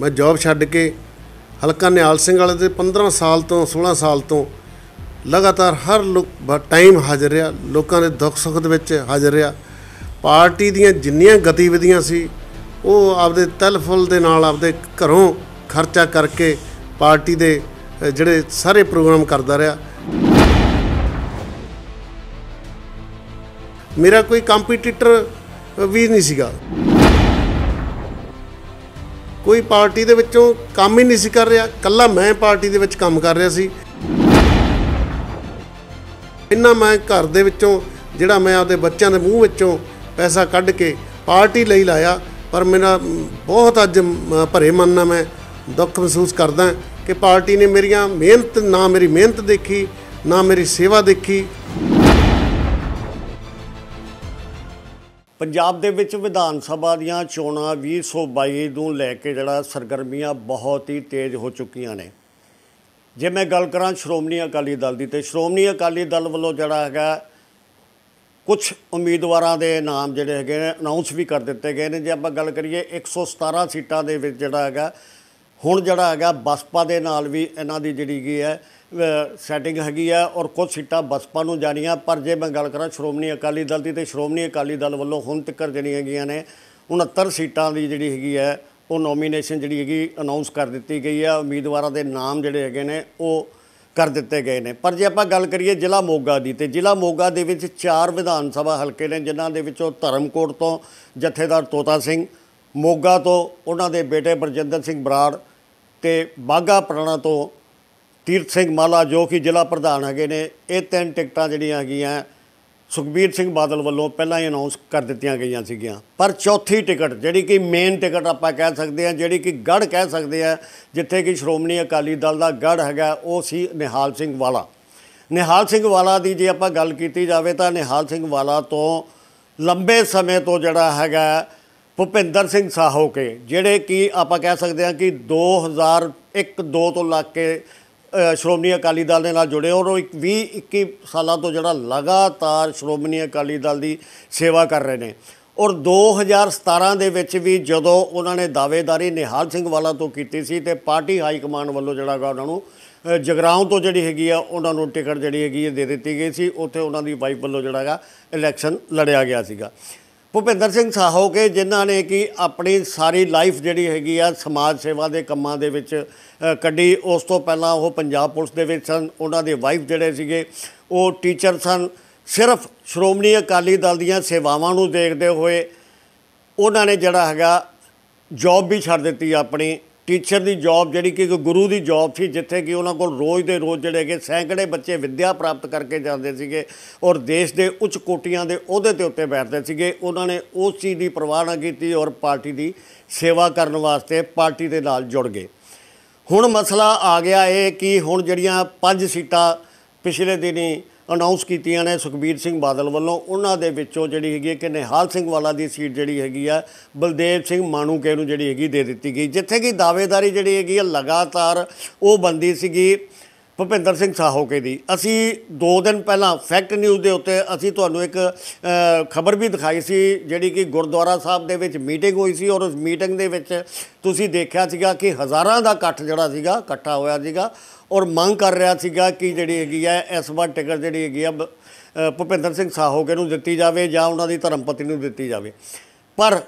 ਮੈਂ ਜੌਬ ਛੱਡ ਕੇ ਹਲਕਾ ਨਿਹਾਲ ਸਿੰਘ ਵਾਲੇ ਦੇ 15 ਸਾਲ ਤੋਂ 16 ਸਾਲ ਤੋਂ ਲਗਾਤਾਰ ਹਰ ਟਾਈਮ ਹਾਜ਼ਰ ਰਿਹਾ ਲੋਕਾਂ ਦੇ ਦੁੱਖ ਸੁੱਖ ਦੇ ਵਿੱਚ ਹਾਜ਼ਰ ਰਿਹਾ ਪਾਰਟੀ ਦੀਆਂ ਜਿੰਨੀਆਂ ਗਤੀਵਿਧੀਆਂ ਸੀ ਉਹ ਆਪਦੇ ਤਲਫੁਲ ਦੇ ਨਾਲ ਆਪਦੇ ਘਰੋਂ ਖਰਚਾ ਕਰਕੇ ਪਾਰਟੀ ਦੇ ਜਿਹੜੇ ਸਾਰੇ ਪ੍ਰੋਗਰਾਮ ਕਰਦਾ ਰਿਹਾ ਮੇਰਾ ਕੋਈ ਕੰਪੀਟੀਟਰ ਵੀ ਨਹੀਂ ਸੀਗਾ ਕੋਈ ਪਾਰਟੀ ਦੇ ਵਿੱਚੋਂ ਕੰਮ ਹੀ ਨਹੀਂ ਸੀ ਕਰ ਰਿਹਾ ਕੱਲਾ ਮੈਂ ਪਾਰਟੀ ਦੇ ਵਿੱਚ ਕੰਮ ਕਰ ਰਿਹਾ ਸੀ ਇੰਨਾ ਮੈਂ ਘਰ ਦੇ ਵਿੱਚੋਂ ਜਿਹੜਾ ਮੈਂ ਆਪਦੇ ਬੱਚਿਆਂ ਦੇ ਮੂੰਹ ਵਿੱਚੋਂ ਪੈਸਾ ਕੱਢ ਕੇ ਪਾਰਟੀ ਲਈ ਲਾਇਆ ਪਰ ਮੇਰਾ ਬਹੁਤ ਅੱਜ ਭਰੇ ਮਨ ਨਾਲ ਮੈਂ ਦੁੱਖ ਮਹਿਸੂਸ ਕਰਦਾ ਕਿ ਪਾਰਟੀ ਨੇ ਮੇਰੀਆਂ ਮਿਹਨਤ ਨਾ ਮੇਰੀ ਮਿਹਨਤ ਦੇਖੀ ਨਾ ਮੇਰੀ ਸੇਵਾ ਦੇਖੀ ਪੰਜਾਬ ਦੇ ਵਿੱਚ ਵਿਧਾਨ ਸਭਾ ਦੀਆਂ ਚੋਣਾਂ 2022 ਨੂੰ ਲੈ ਕੇ ਜਿਹੜਾ ਸਰਗਰਮੀਆਂ ਬਹੁਤ ਹੀ ਤੇਜ਼ ਹੋ ਚੁੱਕੀਆਂ ਨੇ ਜੇ ਮੈਂ ਗੱਲ ਕਰਾਂ ਸ਼੍ਰੋਮਣੀ ਅਕਾਲੀ ਦਲ ਦੀ ਤੇ ਸ਼੍ਰੋਮਣੀ ਅਕਾਲੀ ਦਲ ਵੱਲੋਂ ਜਿਹੜਾ ਹੈਗਾ ਕੁਝ ਉਮੀਦਵਾਰਾਂ ਦੇ ਨਾਮ ਜਿਹੜੇ ਹੈਗੇ ਨੇ ਅਨਾਉਂਸ ਵੀ ਕਰ ਦਿੱਤੇ ਗਏ ਨੇ ਜੇ ਆਪਾਂ ਗੱਲ ਕਰੀਏ 117 ਸੀਟਾਂ ਦੇ ਵਿੱਚ ਜਿਹੜਾ ਹੈਗਾ ਹੁਣ ਜਿਹੜਾ ਹੈਗਾ ਬਸਪਾ ਦੇ ਨਾਲ ਵੀ ਇਹਨਾਂ ਦੀ ਜਿਹੜੀ ਕੀ ਹੈ ਸੈਟਿੰਗ ਹੈਗੀ ਆ ਔਰ ਕੁਝ ਸੀਟਾਂ ਬਸਪਾ ਨੂੰ ਜਾਣੀਆਂ ਪਰ ਜੇ ਮੈਂ ਗੱਲ ਕਰਾਂ ਸ਼੍ਰੋਮਣੀ ਅਕਾਲੀ ਦਲ ਦੀ ਤੇ ਸ਼੍ਰੋਮਣੀ ਅਕਾਲੀ ਦਲ ਵੱਲੋਂ ਹੁਣ ਤੱਕ ਜਿਹੜੀਆਂ ਹੈਗੀਆਂ ਨੇ 69 ਸੀਟਾਂ ਦੀ ਜਿਹੜੀ ਹੈਗੀ ਹੈ ਉਹ ਨੋਮੀਨੇਸ਼ਨ ਜਿਹੜੀ ਹੈਗੀ ਅਨਾਉਂਸ ਕਰ ਦਿੱਤੀ ਗਈ ਆ ਉਮੀਦਵਾਰਾਂ ਦੇ ਨਾਮ ਜਿਹੜੇ ਹੈਗੇ ਨੇ ਉਹ ਕਰ ਦਿੱਤੇ ਗਏ ਨੇ ਪਰ ਜੇ ਆਪਾਂ ਗੱਲ ਕਰੀਏ ਜ਼ਿਲ੍ਹਾ ਮੋਗਾ ਦੀ ਤੇ ਜ਼ਿਲ੍ਹਾ ਮੋਗਾ ਦੇ ਵਿੱਚ ਚਾਰ ਵਿਧਾਨ ਸਭਾ ਹਲਕੇ ਨੇ ਜਿਨ੍ਹਾਂ ਦੇ ਵਿੱਚੋਂ ਧਰਮਕੋਟ ਤੋਂ ਜਥੇਦਾਰ ਤੋਤਾ ਸਿੰਘ ਮੋਗਾ ਤੋਂ ਉਹਨਾਂ ਦੇ ਬੇਟੇ ਬਰਜਿੰਦਰ ਸਿੰਘ ਬਰਾੜ ਤੇ ਬਾਗਾ ਪ੍ਰਾਣਾ ਤੋਂ ਤੀਰਥ ਸਿੰਘ ਮਾਲਾ ਜੋ ਕਿ ਜ਼ਿਲ੍ਹਾ ਪ੍ਰਧਾਨ ਹੈਗੇ ਨੇ ਇਹ ਤਿੰਨ ਟਿਕਟਾਂ ਜਿਹੜੀਆਂ ਹੈਗੀਆਂ ਸੁਖਬੀਰ ਸਿੰਘ ਬਾਦਲ ਵੱਲੋਂ ਪਹਿਲਾਂ ਹੀ ਅਨਾਉਂਸ ਕਰ ਦਿੱਤੀਆਂ ਗਈਆਂ ਸੀਗੀਆਂ ਪਰ ਚੌਥੀ ਟਿਕਟ ਜਿਹੜੀ ਕਿ ਮੇਨ ਟਿਕਟ ਆਪਾਂ ਕਹਿ ਸਕਦੇ ਹਾਂ ਜਿਹੜੀ ਕਿ ਗੜ ਕਹਿ ਸਕਦੇ ਆ ਜਿੱਥੇ ਕਿ ਸ਼੍ਰੋਮਣੀ ਅਕਾਲੀ ਦਲ ਦਾ ਗੜ ਹੈਗਾ ਉਹ ਸੀ ਨਿਹਾਲ ਸਿੰਘ ਵਾਲਾ ਨਿਹਾਲ ਸਿੰਘ ਵਾਲਾ ਦੀ ਜੇ ਆਪਾਂ ਗੱਲ ਕੀਤੀ ਜਾਵੇ ਤਾਂ ਨਿਹਾਲ ਸਿੰਘ ਵਾਲਾ ਤੋਂ ਲੰਬੇ ਸਮੇਂ ਤੋਂ ਜਿਹੜਾ ਹੈਗਾ ਭੁਪਿੰਦਰ ਸਿੰਘ ਸਾਹੋ ਕੇ ਜਿਹੜੇ ਕਿ ਆਪਾਂ ਕਹਿ ਸਕਦੇ ਹਾਂ ਕਿ 2001 2 ਤੋਂ ਲੱਗ ਕੇ ਸ਼੍ਰੋਮਣੀ ਅਕਾਲੀ ਦਲ ਦੇ ਨਾਲ ਜੁੜੇ ਹੋ ਉਹ 20 21 ਸਾਲਾਂ ਤੋਂ ਜਿਹੜਾ ਲਗਾਤਾਰ ਸ਼੍ਰੋਮਣੀ ਅਕਾਲੀ ਦਲ ਦੀ ਸੇਵਾ ਕਰ ਰਹੇ ਨੇ ਔਰ 2017 ਦੇ ਵਿੱਚ ਵੀ ਜਦੋਂ ਉਹਨਾਂ ਨੇ ਦਾਅਵੇਦਾਰੀ ਨਿਹਾਲ ਸਿੰਘ ਵਾਲਾ ਤੋਂ ਕੀਤੀ ਸੀ ਤੇ ਪਾਰਟੀ ਹਾਈ ਕਮਾਂਡ ਵੱਲੋਂ ਜਿਹੜਾਗਾ ਉਹਨਾਂ ਨੂੰ ਜਗਰਾਉਂ ਤੋਂ ਜਿਹੜੀ ਹੈਗੀ ਆ ਉਹਨਾਂ ਨੂੰ ਟਿਕਟ ਜਿਹੜੀ ਹੈਗੀ ਇਹ ਦੇ ਦਿੱਤੀ ਗਈ ਸੀ ਉੱਥੇ ਉਹਨਾਂ ਦੀ ਵਾਈਫ ਵੱਲੋਂ ਜਿਹੜਾਗਾ ਇਲੈਕਸ਼ਨ ਲੜਿਆ ਗਿਆ ਸੀਗਾ ਭੁਪਿੰਦਰ ਸਿੰਘ ਸਾਹੋ ਕੇ ਜਿਨ੍ਹਾਂ ਨੇ ਕਿ ਆਪਣੀ ਸਾਰੀ ਲਾਈਫ ਜਿਹੜੀ ਹੈਗੀ ਆ ਸਮਾਜ ਸੇਵਾ ਦੇ ਕੰਮਾਂ ਦੇ ਵਿੱਚ ਕੱਢੀ ਉਸ ਤੋਂ ਪਹਿਲਾਂ ਉਹ ਪੰਜਾਬ ਪੁਲਿਸ ਦੇ ਵਿੱਚ ਸਨ ਉਹਨਾਂ ਦੇ ਵਾਈਫ ਜਿਹੜੇ ਸੀਗੇ ਉਹ ਟੀਚਰ ਸਨ ਸਿਰਫ ਸ਼੍ਰੋਮਣੀ ਅਕਾਲੀ ਦਲ ਦੀਆਂ ਸੇਵਾਵਾਂ ਨੂੰ ਦੇਖਦੇ ਹੋਏ ਉਹਨਾਂ ਨੇ ਜਿਹੜਾ ਹੈਗਾ ਜੌਬ ਵੀ ਛੱਡ ਦਿੱਤੀ ਆਪਣੀ ਟੀਚਰ ਦੀ ਜੌਬ ਜਿਹੜੀ ਕਿ ਗੁਰੂ ਦੀ ਜੌਬ ਸੀ ਜਿੱਥੇ ਕਿ ਉਹਨਾਂ ਕੋਲ ਰੋਜ਼ ਦੇ ਰੋਜ਼ ਜਿਹੜੇ ਕਿ ਸੈਂਕੜੇ ਬੱਚੇ ਵਿੱਦਿਆ ਪ੍ਰਾਪਤ ਕਰਕੇ ਜਾਂਦੇ ਸੀਗੇ ਔਰ ਦੇਸ਼ ਦੇ ਉੱਚ ਕੋਟੀਆਂ ਦੇ ਅਹੁਦੇ ਤੇ ਉੱਤੇ ਬੈਠਦੇ ਸੀਗੇ ਉਹਨਾਂ ਨੇ ਉਸ ਚੀਜ਼ ਦੀ ਪ੍ਰਵਾਹ ਨਾ ਕੀਤੀ ਔਰ ਪਾਰਟੀ ਦੀ ਸੇਵਾ ਕਰਨ ਵਾਸਤੇ ਪਾਰਟੀ ਦੇ ਨਾਲ ਜੁੜ ਗਏ ਹੁਣ ਮਸਲਾ ਆ ਗਿਆ ਏ ਕਿ ਹੁਣ ਜਿਹੜੀਆਂ ਪੰਜ ਸੀਟਾਂ ਪਿਛਲੇ ਦਿਨੀ ਅਨਾਉਂਸ ਕੀਤੀਆਂ ਨੇ ਸੁਖਬੀਰ ਸਿੰਘ ਬਾਦਲ ਵੱਲੋਂ ਉਹਨਾਂ ਦੇ ਵਿੱਚੋਂ ਜਿਹੜੀ ਹੈਗੀ ਕਿ ਨਿਹਾਲ ਸਿੰਘ ਵਾਲਾ ਦੀ ਸੀਟ ਜਿਹੜੀ ਹੈਗੀ ਆ ਬਲਦੇਵ ਸਿੰਘ ਮਾਨੂਕੇ ਨੂੰ ਜਿਹੜੀ ਹੈਗੀ ਦੇ ਦਿੱਤੀ ਗਈ ਜਿੱਥੇ ਕਿ ਦਾਅਵੇਦਾਰੀ ਜਿਹੜੀ ਹੈਗੀ ਆ ਲਗਾਤਾਰ ਉਹ ਬੰਦੀ ਸੀਗੀ ਭੁਪਿੰਦਰ ਸਿੰਘ ਸਾਹੋਕੇ ਦੀ ਅਸੀਂ 2 ਦਿਨ ਪਹਿਲਾਂ ਫੈਕਟ ਨਿਊਜ਼ ਦੇ ਉੱਤੇ ਅਸੀਂ ਤੁਹਾਨੂੰ ਇੱਕ ਖਬਰ ਵੀ ਦਿਖਾਈ ਸੀ ਜਿਹੜੀ ਕਿ ਗੁਰਦੁਆਰਾ ਸਾਹਿਬ ਦੇ ਵਿੱਚ ਮੀਟਿੰਗ ਹੋਈ ਸੀ ਔਰ ਉਸ ਮੀਟਿੰਗ ਦੇ ਵਿੱਚ ਤੁਸੀਂ ਦੇਖਿਆ ਸੀਗਾ ਕਿ ਹਜ਼ਾਰਾਂ ਦਾ ਇਕੱਠ ਜਿਹੜਾ ਸੀਗਾ ਇਕੱਠਾ ਹੋਇਆ ਸੀਗਾ ਔਰ ਮੰਗ ਕਰ ਰਿਹਾ ਸੀਗਾ ਕਿ ਜਿਹੜੀ ਹੈਗੀ ਹੈ ਇਸ ਵਾਰ ਟਿਕਟ ਜਿਹੜੀ ਹੈਗੀ ਆ ਭੁਪਿੰਦਰ ਸਿੰਘ ਸਾਹੋਕੇ ਨੂੰ ਦਿੱਤੀ ਜਾਵੇ ਜਾਂ ਉਹਨਾਂ ਦੀ ਧਰਮ ਪਤਨੀ ਨੂੰ ਦਿੱਤੀ ਜਾਵੇ ਪਰ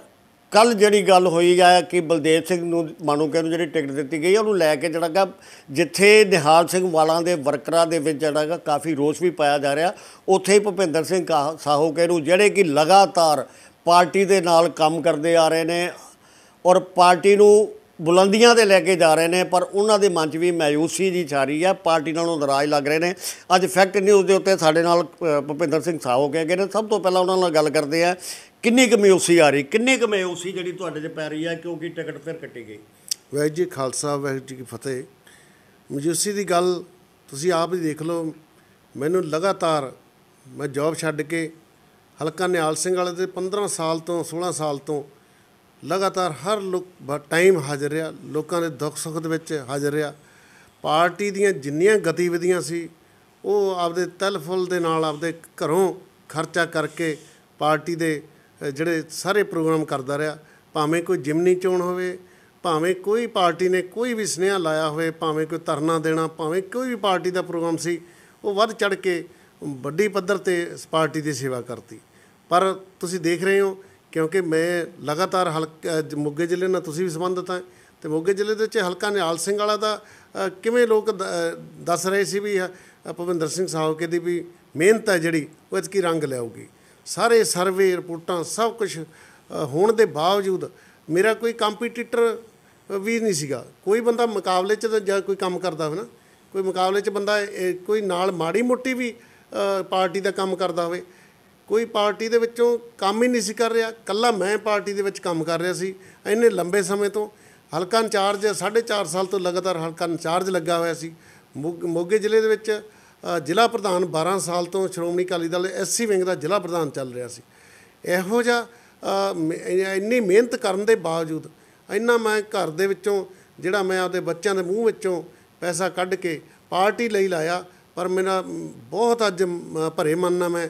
ਕੱਲ ਜਿਹੜੀ ਗੱਲ ਹੋਈ ਆ ਕਿ ਬਲਦੇਵ ਸਿੰਘ ਨੂੰ ਮਾਨੂਕੇ ਨੂੰ ਜਿਹੜੀ ਟਿਕਟ ਦਿੱਤੀ ਗਈ ਉਹਨੂੰ ਲੈ ਕੇ ਜਿਹੜਾ ਜਿੱਥੇ ਨਿਹਾਲ ਸਿੰਘ ਵਾਲਾਂ ਦੇ ਵਰਕਰਾਂ ਦੇ ਵਿੱਚ ਜਿਹੜਾ ਕਾਫੀ ਰੋਸ ਵੀ ਪਾਇਆ ਜਾ ਰਿਹਾ ਉੱਥੇ ਹੀ ਭੁਪਿੰਦਰ ਸਿੰਘ ਸਾਹੋਕੇ ਨੂੰ ਜਿਹੜੇ ਕਿ ਲਗਾਤਾਰ ਪਾਰਟੀ ਦੇ ਨਾਲ ਕੰਮ ਕਰਦੇ ਆ ਰਹੇ ਨੇ ਔਰ ਪਾਰਟੀ ਨੂੰ ਬੁਲੰਦੀਆਂ ਤੇ ਲੈ ਕੇ ਜਾ ਰਹੇ ਨੇ ਪਰ ਉਹਨਾਂ ਦੇ ਮਨ 'ਚ ਵੀ ਮਾਇੂਸੀ ਦੀ ਛਾਰੀ ਆ ਪਾਰਟੀ ਨਾਲੋਂ ਨਾਰਾਜ਼ ਲੱਗ ਰਹੇ ਨੇ ਅੱਜ ਫੈਕਟ ਨਿਊਜ਼ ਦੇ ਉੱਤੇ ਸਾਡੇ ਨਾਲ ਭੁਪਿੰਦਰ ਸਿੰਘ ਸਾਹੋਕੇ ਗਏ ਨੇ ਸਭ ਤੋਂ ਪਹਿਲਾਂ ਉਹਨਾਂ ਨਾਲ ਗੱਲ ਕਰਦੇ ਆ ਕਿੰਨੀ ਉਸੀ ਆ ਰਹੀ ਕਿੰਨੀ ਉਸੀ ਜਿਹੜੀ ਤੁਹਾਡੇ ਤੇ ਪੈ ਰਹੀ ਆ ਕਿਉਂਕਿ ਟਿਕਟ ਫਿਰ ਕੱਟੀ ਗਈ ਵਾਹਿਗੁਰੂ ਜੀ ਖਾਲਸਾ ਵਾਹਿਗੁਰੂ ਜੀ ਕੀ ਫਤਿਹ ਮਜੂਸੀ ਦੀ ਗੱਲ ਤੁਸੀਂ ਆਪ ਹੀ ਦੇਖ ਲਓ ਮੈਨੂੰ ਲਗਾਤਾਰ ਮੈਂ ਜੌਬ ਛੱਡ ਕੇ ਹਲਕਾ ਨਿਆਲ ਸਿੰਘ ਵਾਲੇ ਦੇ 15 ਸਾਲ ਤੋਂ 16 ਸਾਲ ਤੋਂ ਲਗਾਤਾਰ ਹਰ ਲੋਕ ਟਾਈਮ ਹਾਜ਼ਰ ਰਿਹਾ ਲੋਕਾਂ ਦੇ ਦੁੱਖ ਸੁੱਖ ਦੇ ਵਿੱਚ ਹਾਜ਼ਰ ਰਿਹਾ ਪਾਰਟੀ ਦੀਆਂ ਜਿੰਨੀਆਂ ਗਤੀਵਿਧੀਆਂ ਸੀ ਉਹ ਆਪਦੇ ਤਲਫੁਲ ਦੇ ਨਾਲ ਆਪਦੇ ਘਰੋਂ ਖਰਚਾ ਕਰਕੇ ਪਾਰਟੀ ਦੇ ਜਿਹੜੇ ਸਾਰੇ ਪ੍ਰੋਗਰਾਮ ਕਰਦਾ ਰਿਹਾ ਭਾਵੇਂ ਕੋਈ ਜਿਮਨੀ ਚੋਣ ਹੋਵੇ ਭਾਵੇਂ ਕੋਈ ਪਾਰਟੀ ਨੇ ਕੋਈ ਵੀ ਸਨੇਹਾ ਲਾਇਆ ਹੋਵੇ ਭਾਵੇਂ ਕੋਈ ਧਰਨਾ ਦੇਣਾ ਭਾਵੇਂ ਕੋਈ ਵੀ ਪਾਰਟੀ ਦਾ ਪ੍ਰੋਗਰਾਮ ਸੀ ਉਹ ਵੱਧ ਚੜ ਕੇ ਵੱਡੀ ਪੱਧਰ ਤੇ ਇਸ ਪਾਰਟੀ ਦੀ ਸੇਵਾ ਕਰਤੀ ਪਰ ਤੁਸੀਂ ਦੇਖ ਰਹੇ ਹੋ ਕਿਉਂਕਿ ਮੈਂ ਲਗਾਤਾਰ ਹਲਕਾ ਮੋਗੇ ਜ਼ਿਲ੍ਹੇ ਨਾਲ ਤੁਸੀਂ ਵੀ ਸੰਬੰਧਤ ਹੈ ਤੇ ਮੋਗੇ ਜ਼ਿਲ੍ਹੇ ਦੇ ਵਿੱਚ ਹਲਕਾ ਨਿਹਾਲ ਸਿੰਘ ਵਾਲਾ ਦਾ ਕਿਵੇਂ ਲੋਕ ਦੱਸ ਰਹੇ ਸੀ ਵੀ ਭਵਿੰਦਰ ਸਿੰਘ ਕੇ ਦੀ ਵੀ ਮਿਹਨਤ ਹੈ ਜਿਹੜੀ ਉਹ ਕੀ ਰੰਗ ਲਿਆਉਗੀ ਸਾਰੇ ਸਰਵੇ ਰਿਪੋਰਟਾਂ ਸਭ ਕੁਝ ਹੋਣ ਦੇ ਬਾਵਜੂਦ ਮੇਰਾ ਕੋਈ ਕੰਪੀਟੀਟਰ ਵੀ ਨਹੀਂ ਸੀਗਾ ਕੋਈ ਬੰਦਾ ਮੁਕਾਬਲੇ 'ਚ ਜਾਂ ਕੋਈ ਕੰਮ ਕਰਦਾ ਹੋਵੇ ਨਾ ਕੋਈ ਮੁਕਾਬਲੇ 'ਚ ਬੰਦਾ ਕੋਈ ਨਾਲ ਮਾੜੀ ਮੋਟੀ ਵੀ ਪਾਰਟੀ ਦਾ ਕੰਮ ਕਰਦਾ ਹੋਵੇ ਕੋਈ ਪਾਰਟੀ ਦੇ ਵਿੱਚੋਂ ਕੰਮ ਹੀ ਨਹੀਂ ਸੀ ਕਰ ਰਿਹਾ ਕੱਲਾ ਮੈਂ ਪਾਰਟੀ ਦੇ ਵਿੱਚ ਕੰਮ ਕਰ ਰਿਹਾ ਸੀ ਇੰਨੇ ਲੰਬੇ ਸਮੇਂ ਤੋਂ ਹਲਕਾ ਇੰਚਾਰਜ 4.5 ਸਾਲ ਤੋਂ ਲਗਾਤਾਰ ਹਲਕਾ ਇੰਚਾਰਜ ਲੱਗਾ ਹੋਇਆ ਸੀ ਮੋਗੇ ਜ਼ਿਲ੍ਹੇ ਦੇ ਵਿੱਚ ਜ਼ਿਲ੍ਹਾ ਪ੍ਰਧਾਨ 12 ਸਾਲ ਤੋਂ ਸ਼੍ਰੋਮਣੀ ਅਕਾਲੀ ਦਲ ਐਸਸੀ ਵਿੰਗ ਦਾ ਜ਼ਿਲ੍ਹਾ ਪ੍ਰਧਾਨ ਚੱਲ ਰਿਹਾ ਸੀ ਇਹੋ ਜਿਹਾ ਇੰਨੀ ਮਿਹਨਤ ਕਰਨ ਦੇ ਬਾਵਜੂਦ ਇੰਨਾ ਮੈਂ ਘਰ ਦੇ ਵਿੱਚੋਂ ਜਿਹੜਾ ਮੈਂ ਆਪਦੇ ਬੱਚਿਆਂ ਦੇ ਮੂੰਹ ਵਿੱਚੋਂ ਪੈਸਾ ਕੱਢ ਕੇ ਪਾਰਟੀ ਲਈ ਲਾਇਆ ਪਰ ਮੇਰਾ ਬਹੁਤ ਅੱਜ ਭਰੇ ਮਨ ਨਾਲ ਮੈਂ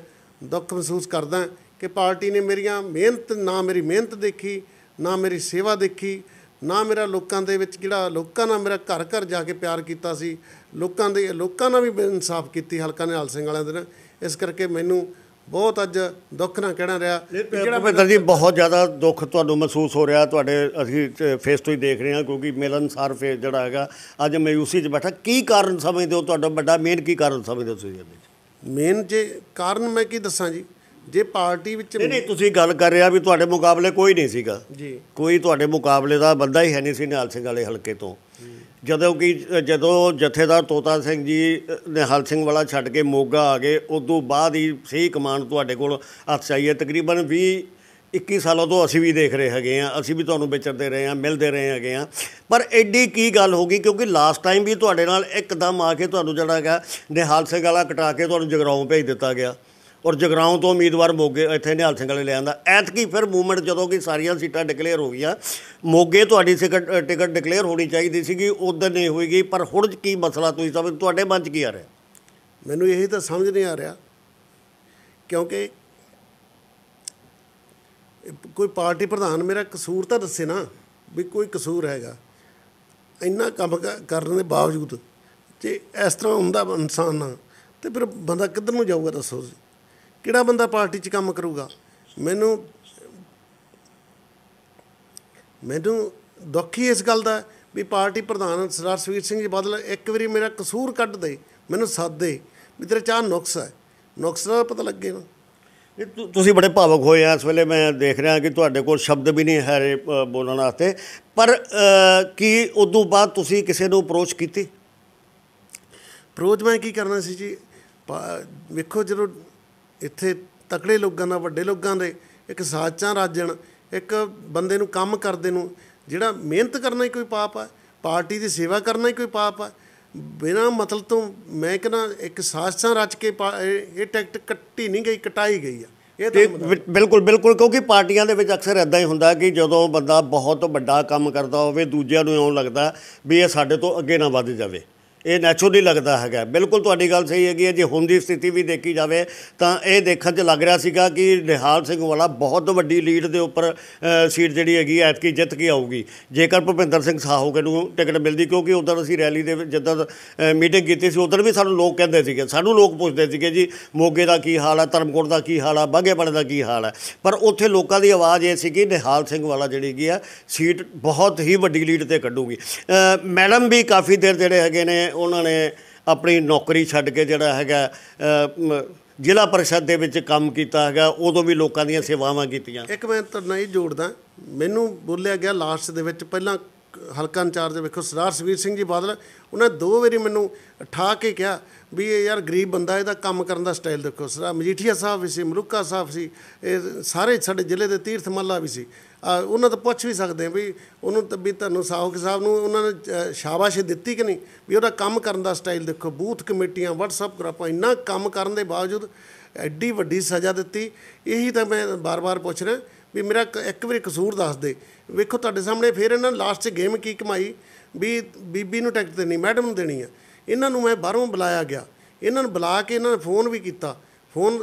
ਦੁੱਖ ਮਹਿਸੂਸ ਕਰਦਾ ਕਿ ਪਾਰਟੀ ਨੇ ਮੇਰੀਆਂ ਮਿਹਨਤ ਨਾ ਮੇਰੀ ਮਿਹਨਤ ਦੇਖੀ ਨਾ ਮੇਰੀ ਸੇਵਾ ਦੇਖੀ ਨਾ ਮੇਰਾ ਲੋਕਾਂ ਦੇ ਵਿੱਚ ਜਿਹੜਾ ਲੋਕਾਂ ਨਾਲ ਮੇਰਾ ਘਰ ਘਰ ਜਾ ਕੇ ਪਿਆਰ ਕੀਤਾ ਸੀ ਲੋਕਾਂ ਦੇ ਲੋਕਾਂ ਨਾਲ ਵੀ ਬੇਇਨਸਾਫ ਕੀਤੀ ਹਲਕਾ ਨਿਹਾਲ ਸਿੰਘ ਵਾਲਿਆਂ ਦੇ ਨਾਲ ਇਸ ਕਰਕੇ ਮੈਨੂੰ ਬਹੁਤ ਅੱਜ ਦੁੱਖ ਨਾਲ ਕਹਿਣਾ ਰਿਹਾ ਜਿਹੜਾ ਭਿੰਦਰ ਜੀ ਬਹੁਤ ਜ਼ਿਆਦਾ ਦੁੱਖ ਤੁਹਾਨੂੰ ਮਹਿਸੂਸ ਹੋ ਰਿਹਾ ਤੁਹਾਡੇ ਅਸੀਂ ਫੇਸ ਤੋਂ ਹੀ ਦੇਖ ਰਹੇ ਹਾਂ ਕਿਉਂਕਿ ਸਾਰ ਫੇਸ ਜਿਹੜਾ ਹੈਗਾ ਅੱਜ ਮਾਇੂਸੀ 'ਚ ਬੈਠਾ ਕੀ ਕਾਰਨ ਸਮਝਦੇ ਹੋ ਤੁਹਾਡਾ ਵੱਡਾ ਮੇਨ ਕੀ ਕਾਰਨ ਸਮਝਦੇ ਹੋ ਤੁਸੀਂ ਇਹਦੇ ਵਿੱਚ ਮੇਨ ਜੇ ਕਾਰਨ ਮੈਂ ਕੀ ਦੱਸਾਂ ਜੀ ਜੇ ਪਾਰਟੀ ਵਿੱਚ ਨਹੀਂ ਨਹੀਂ ਤੁਸੀਂ ਗੱਲ ਕਰ ਰਿਹਾ ਵੀ ਤੁਹਾਡੇ ਮੁਕਾਬਲੇ ਕੋਈ ਨਹੀਂ ਸੀਗਾ ਜੀ ਕੋਈ ਤੁਹਾਡੇ ਮੁਕਾਬਲੇ ਦਾ ਬੰਦਾ ਹੀ ਹੈ ਨਹੀਂ ਸੀ ਨਿਹਾਲ ਸਿੰਘ ਵਾਲੇ ਹਲਕੇ ਤੋਂ ਜਦੋਂ ਕਿ ਜਦੋਂ ਜਥੇਦਾਰ ਤੋਤਾ ਸਿੰਘ ਜੀ ਨਿਹਾਲ ਸਿੰਘ ਵਾਲਾ ਛੱਡ ਕੇ ਮੋਗਾ ਆ ਗਏ ਉਸ ਤੋਂ ਬਾਅਦ ਹੀ ਸਹੀ ਕਮਾਨ ਤੁਹਾਡੇ ਕੋਲ ਹੱਥ ਆਈ ਹੈ ਤਕਰੀਬਨ 20 21 ਸਾਲਾਂ ਤੋਂ ਅਸੀਂ ਵੀ ਦੇਖ ਰਹੇ ਹੈਗੇ ਆ ਅਸੀਂ ਵੀ ਤੁਹਾਨੂੰ ਵਿਚਰਦੇ ਰਹੇ ਆ ਮਿਲਦੇ ਰਹੇ ਹੈਗੇ ਆ ਪਰ ਐਡੀ ਕੀ ਗੱਲ ਹੋ ਗਈ ਕਿਉਂਕਿ ਲਾਸਟ ਟਾਈਮ ਵੀ ਤੁਹਾਡੇ ਨਾਲ ਇੱਕਦਮ ਆ ਕੇ ਤੁਹਾਨੂੰ ਜਿਹੜਾ ਹੈਗਾ ਨਿਹਾਲ ਸਿੰਘ ਵਾਲਾ ਕਟਾ ਕੇ ਤੁਹਾਨੂੰ ਜਗਰਾਉਂ ਭੇਜ ਦਿੱਤਾ ਗਿਆ ਔਰ ਜਗਰਾਉਂ ਤੋਂ ਉਮੀਦਵਾਰ ਮੋਗੇ ਇੱਥੇ ਨਿਹਾਲ ਸਿੰਘ ਵਾਲੇ ਲੈ ਆਂਦਾ ਐਤਕੀ ਫਿਰ ਮੂਵਮੈਂਟ ਜਦੋਂ ਕਿ ਸਾਰੀਆਂ ਸੀਟਾਂ ਡਿਕਲੇਅਰ ਹੋ ਗਈਆਂ ਮੋਗੇ ਤੁਹਾਡੀ ਟਿਕਟ ਟਿਕਟ ਡਿਕਲੇਅਰ ਹੋਣੀ ਚਾਹੀਦੀ ਸੀਗੀ ਉਦੋਂ ਨਹੀਂ ਗਈ ਪਰ ਹੁਣ ਕੀ ਮਸਲਾ ਤੁਸੀਂ ਸਮਝ ਤੁਹਾਡੇ ਮਨ 'ਚ ਕੀ ਆ ਰਿਹਾ ਮੈਨੂੰ ਇਹ ਤਾਂ ਸਮਝ ਨਹੀਂ ਆ ਰਿਹਾ ਕਿਉਂਕਿ ਕੋਈ ਪਾਰਟੀ ਪ੍ਰਧਾਨ ਮੇਰਾ ਕਸੂਰ ਤਾਂ ਦੱਸੇ ਨਾ ਵੀ ਕੋਈ ਕਸੂਰ ਹੈਗਾ ਇੰਨਾ ਕੰਮ ਕਰਨ ਦੇ ਬਾਵਜੂਦ ਜੇ ਇਸ ਤਰ੍ਹਾਂ ਹੁੰਦਾ ਇਨਸਾਨ ਤੇ ਫਿਰ ਬੰਦਾ ਕਿੱਧਰ ਨੂੰ ਜਾਊਗਾ ਦੱਸੋ ਜੀ ਕਿਹੜਾ ਬੰਦਾ ਪਾਰਟੀ 'ਚ ਕੰਮ ਕਰੂਗਾ ਮੈਨੂੰ ਮੈਨੂੰ ਦੁੱਖੀ ਇਸ ਗੱਲ ਦਾ ਵੀ ਪਾਰਟੀ ਪ੍ਰਧਾਨ ਸਰਦਾਰ ਸਵੀਰ ਸਿੰਘ ਜੀ ਬਦਲ ਇੱਕ ਵਾਰੀ ਮੇਰਾ ਕਸੂਰ ਕੱਢ ਦੇ ਮੈਨੂੰ ਸੱਦ ਦੇ ਵੀ ਤੇਰੇ ਚਾਹ ਨੁਕਸ ਹੈ ਨੁਕਸ ਦਾ ਪਤਾ ਲੱਗੇ ਨਾ ਤੁਸੀਂ ਬੜੇ ਭਾਵਕ ਹੋਏ ਆ ਇਸ ਵੇਲੇ ਮੈਂ ਦੇਖ ਰਿਹਾ ਕਿ ਤੁਹਾਡੇ ਕੋਲ ਸ਼ਬਦ ਵੀ ਨਹੀਂ ਹੈ ਬੋਲਣ ਵਾਸਤੇ ਪਰ ਕੀ ਉਦੋਂ ਬਾਅਦ ਤੁਸੀਂ ਕਿਸੇ ਨੂੰ ਅਪਰੋਚ ਕੀਤੀ ਅਪਰੋਚ ਮੈਂ ਕੀ ਕਰਨਾ ਸੀ ਜੀ ਵੇਖੋ ਜਦੋਂ ਇੱਥੇ ਤਕੜੇ ਲੋਕਾਂ ਦਾ ਵੱਡੇ ਲੋਕਾਂ ਦੇ ਇੱਕ ਸਾਚਾਂ ਰਾਜਣ ਇੱਕ ਬੰਦੇ ਨੂੰ ਕੰਮ ਕਰਦੇ ਨੂੰ ਜਿਹੜਾ ਮਿਹਨਤ ਕਰਨਾ ਹੀ ਕੋਈ ਪਾਪ ਆ ਪਾਰਟੀ ਦੀ ਸੇਵਾ ਕਰਨਾ ਹੀ ਕੋਈ ਪਾਪ ਆ ਬਿਨਾ ਮਤਲਬ ਤੋਂ ਮੈਂ ਕਹਿੰਦਾ ਇੱਕ ਸਾਚਾਂ ਰਚ ਕੇ ਇਹ ਟਿਕਟ ਕੱਟੀ ਨਹੀਂ ਗਈ ਕਟਾਈ ਗਈ ਆ ਤਾਂ ਬਿਲਕੁਲ ਬਿਲਕੁਲ ਕਿਉਂਕਿ ਪਾਰਟੀਆਂ ਦੇ ਵਿੱਚ ਅਕਸਰ ਐਦਾਂ ਹੀ ਹੁੰਦਾ ਕਿ ਜਦੋਂ ਬੰਦਾ ਬਹੁਤ ਵੱਡਾ ਕੰਮ ਕਰਦਾ ਹੋਵੇ ਦੂਜਿਆਂ ਨੂੰ ਇਉਂ ਲੱਗਦਾ ਵੀ ਇਹ ਸਾਡੇ ਤੋਂ ਅੱਗੇ ਨਾ ਵੱਧ ਜਾਵੇ ਇਹ ਨੈਚੁਰਲੀ ਲੱਗਦਾ ਹੈਗਾ ਬਿਲਕੁਲ ਤੁਹਾਡੀ ਗੱਲ ਸਹੀ ਹੈਗੀ ਹੈ ਜੇ ਹੁਣ ਦੀ ਸਥਿਤੀ ਵੀ ਦੇਖੀ ਜਾਵੇ ਤਾਂ ਇਹ ਦੇਖਣ 'ਚ ਲੱਗ ਰਿਹਾ ਸੀਗਾ ਕਿ ਨਿਹਾਲ ਸਿੰਘ ਵਾਲਾ ਬਹੁਤ ਵੱਡੀ ਲੀਡ ਦੇ ਉੱਪਰ ਸੀਟ ਜਿਹੜੀ ਹੈਗੀ ਐਤਕੀ ਜਿੱਤ ਕੇ ਆਊਗੀ ਜੇਕਰ ਭੁਪਿੰਦਰ ਸਿੰਘ ਸਾਹੋਕੇ ਨੂੰ ਟਿਕਟ ਮਿਲਦੀ ਕਿਉਂਕਿ ਉਦੋਂ ਅਸੀਂ ਰੈਲੀ ਦੇ ਜਦੋਂ ਮੀਟਿੰਗ ਕੀਤੀ ਸੀ ਉਦੋਂ ਵੀ ਸਾਨੂੰ ਲੋਕ ਕਹਿੰਦੇ ਸੀਗੇ ਸਾਨੂੰ ਲੋਕ ਪੁੱਛਦੇ ਸੀਗੇ ਜੀ ਮੋਗੇ ਦਾ ਕੀ ਹਾਲ ਹੈ ਧਰਮਕੋਟ ਦਾ ਕੀ ਹਾਲ ਹੈ ਬਾਗੇਪੜ ਦਾ ਕੀ ਹਾਲ ਹੈ ਪਰ ਉੱਥੇ ਲੋਕਾਂ ਦੀ ਆਵਾਜ਼ ਇਹ ਸੀ ਕਿ ਨਿਹਾਲ ਸਿੰਘ ਵਾਲਾ ਜਿਹੜੀ ਹੈਗੀ ਆ ਸੀਟ ਬਹੁਤ ਹੀ ਵੱਡੀ ਲੀਡ ਤੇ ਕੱਢੂਗੀ ਮੈਡਮ ਵੀ ਕਾਫੀ ਦੇਰ ਜਿਹੜੇ ਹੈਗੇ ਨੇ ਉਹਨਾਂ ਨੇ ਆਪਣੀ ਨੌਕਰੀ ਛੱਡ ਕੇ ਜਿਹੜਾ ਹੈਗਾ ਜ਼ਿਲ੍ਹਾ ਪਰਿਸ਼ਦ ਦੇ ਵਿੱਚ ਕੰਮ ਕੀਤਾ ਹੈਗਾ ਉਦੋਂ ਵੀ ਲੋਕਾਂ ਦੀਆਂ ਸੇਵਾਵਾਂ ਕੀਤੀਆਂ ਇੱਕ ਮੈਂ ਤੁਹਾਨੂੰ ਇਹ ਜੋੜਦਾ ਮੈਨੂੰ ਬੋਲਿਆ ਗਿਆ ਲਾਸਟ ਦੇ ਵਿੱਚ ਪਹਿਲਾਂ ਹਲਕਾ ਇੰਚਾਰਜ ਵੇਖੋ ਸਰਦਾਰ ਸਵੀਰ ਸਿੰਘ ਜੀ ਬਾਦਲ ਉਹਨਾਂ ਦੋ ਵਾਰੀ ਮੈਨੂੰ ਠਾ ਕੇ ਕਿਹਾ ਵੀ ਇਹ ਯਾਰ ਗਰੀਬ ਬੰਦਾ ਇਹਦਾ ਕੰਮ ਕਰਨ ਦਾ ਸਟਾਈਲ ਦੇਖੋ ਸਰਦਾਰ ਮਜੀਠੀਆ ਸਾਹਿਬ ਵੀ ਸੀ ਮਲੂਕਾ ਸਾਹਿਬ ਸੀ ਇਹ ਸਾਰੇ ਸਾਡੇ ਜ਼ਿਲ੍ਹੇ ਦੇ ਤੀਰਥ ਮੱਲਾ ਵੀ ਸੀ ਉਹਨਾਂ ਤੋਂ ਪੁੱਛ ਵੀ ਸਕਦੇ ਵੀ ਉਹਨੂੰ ਵੀ ਤੁਹਾਨੂੰ ਸਾਹੋਕ ਸਾਹਿਬ ਨੂੰ ਉਹਨਾਂ ਨੇ ਸ਼ਾਬਾਸ਼ ਦਿੱਤੀ ਕਿ ਨਹੀਂ ਵੀ ਉਹਦਾ ਕੰਮ ਕਰਨ ਦਾ ਸਟਾਈਲ ਦੇਖੋ ਬੂਥ ਕਮੇਟੀਆਂ WhatsApp ਗਰੁੱਪਾਂ ਇੰਨਾ ਕੰਮ ਕਰਨ ਦੇ ਬਾਵਜੂਦ ਐਡੀ ਵੱਡੀ ਸਜ਼ਾ ਦਿੱਤੀ ਇਹੀ ਤਾਂ ਮੈਂ ਬਾਰ-ਬਾਰ ਪੁੱਛ ਰਿਹਾ ਵੀ ਮੇਰਾ ਇੱਕ ਵਾਰੀ ਕਸੂਰ ਦੱਸ ਦੇ ਵੇਖੋ ਤੁਹਾਡੇ ਸਾਹਮਣੇ ਫਿਰ ਇਹਨਾਂ ਲਾਸਟ 'ਚ ਗੇਮ ਕੀ ਕਮਾਈ ਵੀ ਬੀਬੀ ਨੂੰ ਟਿਕਟ ਦੇਣੀ ਮੈਡਮ ਨੂੰ ਦੇਣੀ ਆ ਇਹਨਾਂ ਨੂੰ ਮੈਂ ਬਾਹਰੋਂ ਬੁਲਾਇਆ ਗਿਆ ਇਹਨਾਂ ਨੂੰ ਬੁਲਾ ਕੇ ਇਹਨਾਂ ਨੇ ਫੋਨ ਵੀ ਕੀਤਾ ਫੋਨ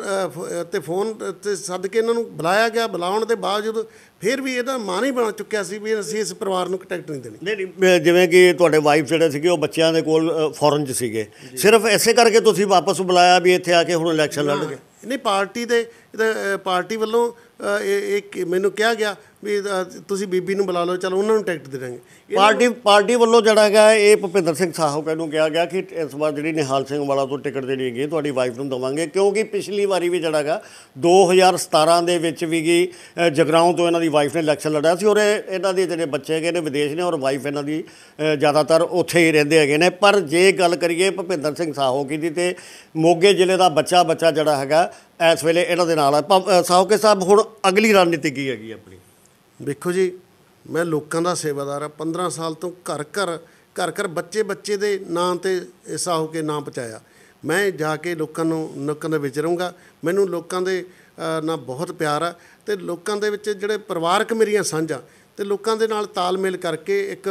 ਤੇ ਫੋਨ ਤੇ ਸੱਦ ਕੇ ਇਹਨਾਂ ਨੂੰ ਬੁਲਾਇਆ ਗਿਆ ਬੁਲਾਉਣ ਦੇ ਬਾਵਜੂਦ ਫਿਰ ਵੀ ਇਹਦਾ ਮਨ ਹੀ ਬਣ ਚੁੱਕਿਆ ਸੀ ਵੀ ਅਸੀਂ ਇਸ ਪਰਿਵਾਰ ਨੂੰ ਕੰਟੈਕਟ ਨਹੀਂ ਦੇਣੀ ਨਹੀਂ ਜਿਵੇਂ ਕਿ ਤੁਹਾਡੇ ਵਾਈਫ ਜਿਹੜੇ ਸੀਗੇ ਉਹ ਬੱਚਿਆਂ ਦੇ ਕੋਲ ਫੋਰਨ 'ਚ ਸੀਗੇ ਸਿਰਫ ਐਸੇ ਕਰਕੇ ਤੁਸੀਂ ਵਾਪਸ ਬੁਲਾਇਆ ਵੀ ਇੱਥੇ ਆ ਕੇ ਹੁਣ ਇਲੈਕਸ਼ਨ ਲੜਨਗੇ ਨਹੀਂ ਪਾਰਟੀ ਦੇ ਪਾਰਟੀ ਵੱਲੋਂ ਇਹ ਮੈਨੂੰ ਕਿਹਾ ਗਿਆ ਵੀ ਤੁਸੀਂ ਬੀਬੀ ਨੂੰ ਬੁਲਾ ਲਓ ਚਲ ਉਹਨਾਂ ਨੂੰ ਟਿਕਟ ਦੇ ਦਾਂਗੇ ਪਾਰਟੀ ਪਾਰਟੀ ਵੱਲੋਂ ਜਿਹੜਾ ਹੈਗਾ ਇਹ ਭੁਪਿੰਦਰ ਸਿੰਘ ਸਾਹੋ ਕਹਿੰਦੂ ਕਿਹਾ ਗਿਆ ਕਿ ਇਸ ਵਾਰ ਜਿਹੜੀ ਨਿਹਾਲ ਸਿੰਘ ਵਾਲਾ ਤੋਂ ਟਿਕਟ ਦੇਣੀ ਹੈਗੀ ਤੁਹਾਡੀ ਵਾਈਫ ਨੂੰ ਦਵਾਂਗੇ ਕਿਉਂਕਿ ਪਿਛਲੀ ਵਾਰੀ ਵੀ ਜਿਹੜਾ ਹੈਗਾ 2017 ਦੇ ਵਿੱਚ ਵੀ ਗਈ ਜਗਰਾਉਂ ਤੋਂ ਇਹਨਾਂ ਦੀ ਵਾਈਫ ਨੇ ਇਲੈਕਸ਼ਨ ਲੜਿਆ ਸੀ ਔਰ ਇਹਨਾਂ ਦੇ ਜਿਹੜੇ ਬੱਚੇ ਹੈਗੇ ਨੇ ਵਿਦੇਸ਼ ਨੇ ਔਰ ਵਾਈਫ ਇਹਨਾਂ ਦੀ ਜ਼ਿਆਦਾਤਰ ਉੱਥੇ ਹੀ ਰਹਿੰਦੇ ਹੈਗੇ ਨੇ ਪਰ ਜੇ ਗੱਲ ਕਰੀਏ ਭੁਪਿੰਦਰ ਸਿੰਘ ਸਾਹੋ ਕੀ ਦੀ ਤੇ ਮੋਗੇ ਜ਼ਿਲ੍ਹੇ ਦਾ ਬੱਚਾ ਬੱਚਾ ਜਿਹੜਾ ਹੈਗਾ ਇਸ ਵੇਲੇ ਇਹਨਾਂ ਦੇ ਨਾਲ ਹੈ ਕੇ ਸਾਹਿਬ ਹੁਣ ਅਗਲੀ ਰਣਨੀਤੀ ਕੀ ਹੈਗੀ ਆਪਣੀ ਵੇਖੋ ਜੀ ਮੈਂ ਲੋਕਾਂ ਦਾ ਸੇਵਾਦਾਰ ਆ 15 ਸਾਲ ਤੋਂ ਘਰ ਘਰ ਘਰ ਘਰ ਬੱਚੇ ਬੱਚੇ ਦੇ ਨਾਂ ਤੇ ਐਸਾ ਹੋ ਕੇ ਨਾਂ ਪਚਾਇਆ ਮੈਂ ਜਾ ਕੇ ਲੋਕਾਂ ਨੂੰ ਨੁੱਕਾਂ ਦੇ ਵਿੱਚ ਰਹੂੰਗਾ ਮੈਨੂੰ ਲੋਕਾਂ ਦੇ ਨਾਲ ਬਹੁਤ ਪਿਆਰ ਆ ਤੇ ਲੋਕਾਂ ਦੇ ਵਿੱਚ ਜਿਹੜੇ ਪਰਿਵਾਰਕ ਮੇਰੀਆਂ ਸਾਂਝਾਂ ਤੇ ਲੋਕਾਂ ਦੇ ਨਾਲ ਤਾਲਮੇਲ ਕਰਕੇ ਇੱਕ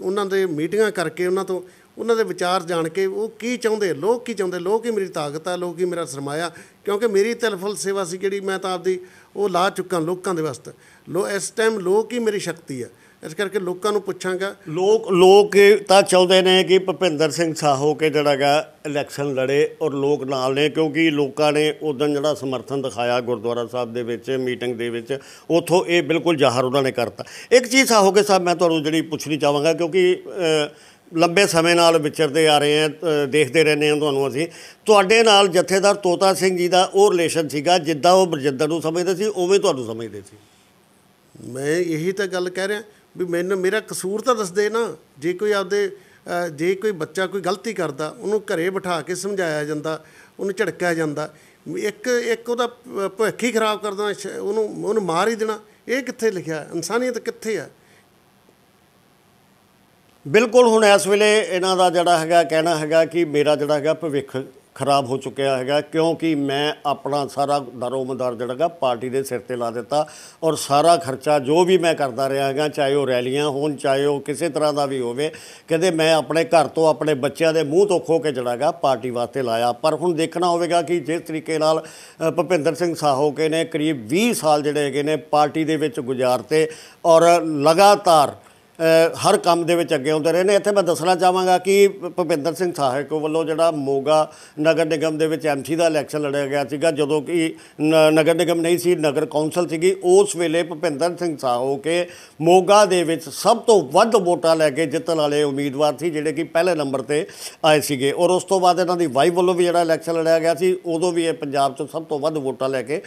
ਉਹਨਾਂ ਦੇ ਮੀਟਿੰਗਾਂ ਕਰਕੇ ਉਹਨਾਂ ਤੋਂ ਉਹਨਾਂ ਦੇ ਵਿਚਾਰ ਜਾਣ ਕੇ ਉਹ ਕੀ ਚਾਹੁੰਦੇ ਲੋਕ ਕੀ ਚਾਹੁੰਦੇ ਲੋਕ ਹੀ ਮੇਰੀ ਤਾਕਤ ਆ ਲੋਕ ਹੀ ਮੇਰਾ ਸਰਮਾਇਆ ਕਿਉਂਕਿ ਮੇਰੀ ਤਲਫਲ ਸੇਵਾ ਸੀ ਜਿਹੜੀ ਮੈਂ ਤਾਂ ਆਪਦੀ ਉਹ ਲਾ ਚੁੱਕਾ ਲੋਕਾਂ ਦੇ ਵਾਸਤੇ ਲੋ ਇਸ ਟਾਈਮ ਲੋਕ ਹੀ ਮੇਰੀ ਸ਼ਕਤੀ ਆ ਇਸ ਕਰਕੇ ਲੋਕਾਂ ਨੂੰ ਪੁੱਛਾਂਗਾ ਲੋਕ ਲੋਕ ਤਾਂ ਚਾਹੁੰਦੇ ਨੇ ਕਿ ਭਪਿੰਦਰ ਸਿੰਘ ਸਾਹੋ ਕੇ ਜਿਹੜਾਗਾ ਇਲੈਕਸ਼ਨ ਲੜੇ ਔਰ ਲੋਕ ਨਾਲ ਨੇ ਕਿਉਂਕਿ ਲੋਕਾਂ ਨੇ ਉਦੋਂ ਜਿਹੜਾ ਸਮਰਥਨ ਦਿਖਾਇਆ ਗੁਰਦੁਆਰਾ ਸਾਹਿਬ ਦੇ ਵਿੱਚ ਮੀਟਿੰਗ ਦੇ ਵਿੱਚ ਉਥੋਂ ਇਹ ਬਿਲਕੁਲ ਜ਼ਾਹਰ ਉਹਨਾਂ ਨੇ ਕਰਤਾ ਇੱਕ ਚੀਜ਼ ਸਾਹੋ ਕੇ ਸਾਹਿਬ ਮੈਂ ਤੁਹਾਨੂੰ ਜਿਹੜੀ ਪੁੱਛਣੀ ਚਾਹਾਂਗਾ ਕਿਉਂਕਿ ਲੰਬੇ ਸਮੇਂ ਨਾਲ ਵਿਚਰਦੇ ਆ ਰਹੇ ਆ ਦੇਖਦੇ ਰਹਿੰਦੇ ਆ ਤੁਹਾਨੂੰ ਅਸੀਂ ਤੁਹਾਡੇ ਨਾਲ ਜਥੇਦਾਰ ਤੋਤਾ ਸਿੰਘ ਜੀ ਦਾ ਉਹ ਰਿਲੇਸ਼ਨ ਸੀਗਾ ਜਿੱਦਾਂ ਉਹ ਬਰਜਿੰਦਰ ਨੂੰ ਸਮਝਦੇ ਸੀ ਉਵੇਂ ਤੁਹਾਨੂੰ ਸਮਝਦੇ ਸੀ ਮੈਂ ਇਹੀ ਤਾਂ ਗੱਲ ਕਹਿ ਰਿਹਾ ਵੀ ਮੈਨੂੰ ਮੇਰਾ ਕਸੂਰ ਤਾਂ ਦੱਸਦੇ ਨਾ ਜੇ ਕੋਈ ਆਪਦੇ ਜੇ ਕੋਈ ਬੱਚਾ ਕੋਈ ਗਲਤੀ ਕਰਦਾ ਉਹਨੂੰ ਘਰੇ ਬਿਠਾ ਕੇ ਸਮਝਾਇਆ ਜਾਂਦਾ ਉਹਨੂੰ ਝੜਕਾਇਆ ਜਾਂਦਾ ਇੱਕ ਇੱਕ ਉਹਦਾ ਭੁੱਖ ਹੀ ਖਰਾਬ ਕਰਦਾ ਉਹਨੂੰ ਉਹਨੂੰ ਮਾਰ ਹੀ ਦੇਣਾ ਇਹ ਕਿੱਥੇ ਲਿਖਿਆ ਇਨਸਾਨੀਅਤ ਕਿੱਥੇ ਆ ਬਿਲਕੁਲ ਹੁਣ ਇਸ ਵੇਲੇ ਇਹਨਾਂ ਦਾ ਜਿਹੜਾ ਹੈਗਾ ਕਹਿਣਾ ਹੈਗਾ ਕਿ ਮੇਰਾ ਜਿਹੜਾ ਹੈਗਾ ਭਵਿੱਖ ਖਰਾਬ ਹੋ ਚੁੱਕਿਆ ਹੈਗਾ ਕਿਉਂਕਿ ਮੈਂ ਆਪਣਾ ਸਾਰਾ ਦਰੋਮਦਾਰ ਜਿਹੜਾਗਾ ਪਾਰਟੀ ਦੇ ਸਿਰ ਤੇ ਲਾ ਦਿੱਤਾ ਔਰ ਸਾਰਾ ਖਰਚਾ ਜੋ ਵੀ ਮੈਂ ਕਰਦਾ ਰਿਹਾ ਹੈਗਾ ਚਾਹੇ ਉਹ ਰੈਲੀਆਂ ਹੋਣ ਚਾਹੇ ਉਹ ਕਿਸੇ ਤਰ੍ਹਾਂ ਦਾ ਵੀ ਹੋਵੇ ਕਹਿੰਦੇ ਮੈਂ ਆਪਣੇ ਘਰ ਤੋਂ ਆਪਣੇ ਬੱਚਿਆਂ ਦੇ ਮੂੰਹ ਤੋਂ ਖੋ ਕੇ ਜਿਹੜਾਗਾ ਪਾਰਟੀ ਵਾਸਤੇ ਲਾਇਆ ਪਰ ਹੁਣ ਦੇਖਣਾ ਹੋਵੇਗਾ ਕਿ ਜਿਸ ਤਰੀਕੇ ਨਾਲ ਭਪਿੰਦਰ ਸਿੰਘ ਸਾਹੋਕੇ ਨੇ ਕਰੀਬ 20 ਸਾਲ ਜਿਹੜੇ ਹੈਗੇ ਨੇ ਪਾਰਟੀ ਦੇ ਵਿੱਚ ਗੁਜ਼ਾਰਤੇ ਔਰ ਲਗਾਤਾਰ ਹਰ ਕੰਮ ਦੇ ਵਿੱਚ ਅੱਗੇ ਹੁੰਦੇ ਰਹੇ ਨੇ ਇੱਥੇ ਮੈਂ ਦੱਸਣਾ ਚਾਹਾਂਗਾ ਕਿ ਭਪਿੰਦਰ ਸਿੰਘ ਕੋ ਵੱਲੋਂ ਜਿਹੜਾ ਮੋਗਾ ਨਗਰ ਨਿਗਮ ਦੇ ਵਿੱਚ ਐਮਸੀ ਦਾ ਇਲੈਕਸ਼ਨ ਲੜਿਆ ਗਿਆ ਸੀਗਾ ਜਦੋਂ ਕਿ ਨਗਰ ਨਿਗਮ ਨਹੀਂ ਸੀ ਨਗਰ ਕੌਂਸਲ ਸੀਗੀ ਉਸ ਵੇਲੇ ਭਪਿੰਦਰ ਸਿੰਘ ਸਾਹੋ ਕੇ ਮੋਗਾ ਦੇ ਵਿੱਚ ਸਭ ਤੋਂ ਵੱਧ ਵੋਟਾਂ ਲੈ ਕੇ ਜਿੱਤਣ ਵਾਲੇ ਉਮੀਦਵਾਰ ਸੀ ਜਿਹੜੇ ਕਿ ਪਹਿਲੇ ਨੰਬਰ ਤੇ ਆਏ ਸੀਗੇ ਔਰ ਉਸ ਤੋਂ ਬਾਅਦ ਇਹਨਾਂ ਦੀ ਵਾਈਫ ਵੱਲੋਂ ਵੀ ਜਿਹੜਾ ਇਲੈਕਸ਼ਨ ਲੜਿਆ ਗਿਆ ਸੀ ਉਦੋਂ ਵੀ ਇਹ ਪੰਜਾਬ ਤੋਂ ਸਭ ਤੋਂ ਵੱਧ ਵੋਟਾਂ ਲੈ ਕੇ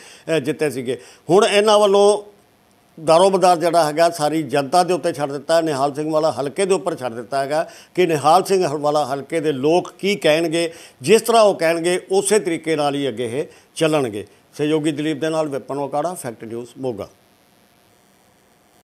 ਜਿੱਤੇ ਸੀਗੇ ਹੁਣ ਇਹਨਾਂ ਵੱਲੋਂ ਦਾਰੋਬਦਾਰ ਜਿਹੜਾ ਹੈਗਾ ਸਾਰੀ ਜਨਤਾ ਦੇ ਉੱਤੇ ਛੱਡ ਦਿੱਤਾ ਹੈ ਨਿਹਾਲ ਸਿੰਘ ਵਾਲਾ ਹਲਕੇ ਦੇ ਉੱਪਰ ਛੱਡ ਦਿੱਤਾ ਹੈਗਾ ਕਿ ਨਿਹਾਲ ਸਿੰਘ ਵਾਲਾ ਹਲਕੇ ਦੇ ਲੋਕ ਕੀ ਕਹਿਣਗੇ ਜਿਸ ਤਰ੍ਹਾਂ ਉਹ ਕਹਿਣਗੇ ਉਸੇ ਤਰੀਕੇ ਨਾਲ ਹੀ ਅੱਗੇ ਇਹ ਚੱਲਣਗੇ ਸਹਿਯੋਗੀ ਦਲੀਪ ਦੇ ਨਾਲ ਵਿਪਨ ਵਕਾੜਾ ਫੈਕਟ ਨਿਊਜ਼ ਮੋਗਾ